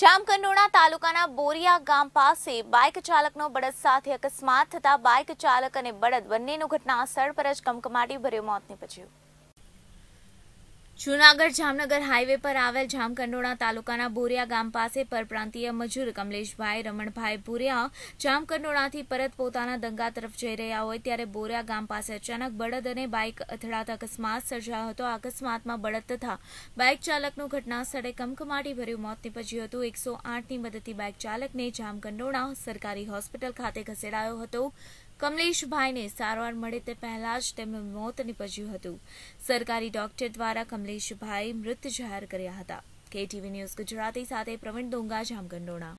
જામકંડોણા તાલુકાના બોરિયા ગામ પાસે બાઇક ચાલકનો બળદ સાથે અકસ્માત થતા બાઇક ચાલક અને બળદ બંનેનું ઘટનાસ્થળ પર જ કમકમાટી ભર્યું મોત નીપજ્યું જૂનાગઢ જામનગર હાઈવે પર આવેલ જામકંડોળા તાલુકાના બોરિયા ગામ પાસે પરપ્રાંતીય મજૂર કમલેશભાઈ રમણભાઈ બોરિયા જામકંડોળાથી પરત પોતાના દંગા તરફ જઈ રહ્યા હોય ત્યારે બોરિયા ગામ પાસે અચાનક બળદ અને બાઇક અથડાતા અકસ્માત સર્જાયો હતો અકસ્માતમાં બળદ તથા બાઇક ચાલકનું ઘટના સ્થળે કમકમાટી ભર્યું મોત નીપજ્યું હતું એકસો આઠની મદદથી બાઇક ચાલકને જામકંડોળા સરકારી હોસ્પિટલ ખાતે ખસેડાયો હતો કમલેશભાઈને સારવાર મળે તે પહેલાં જ તેમનું મોત નીપજ્યું હતું સરકારી ડોક્ટર દ્વારા કમલેશભાઈ મૃત જાહેર કર્યા હતા કેટીવી ન્યૂઝ ગુજરાતી સાથે પ્રવીણ ડોંગા જામગંડોણા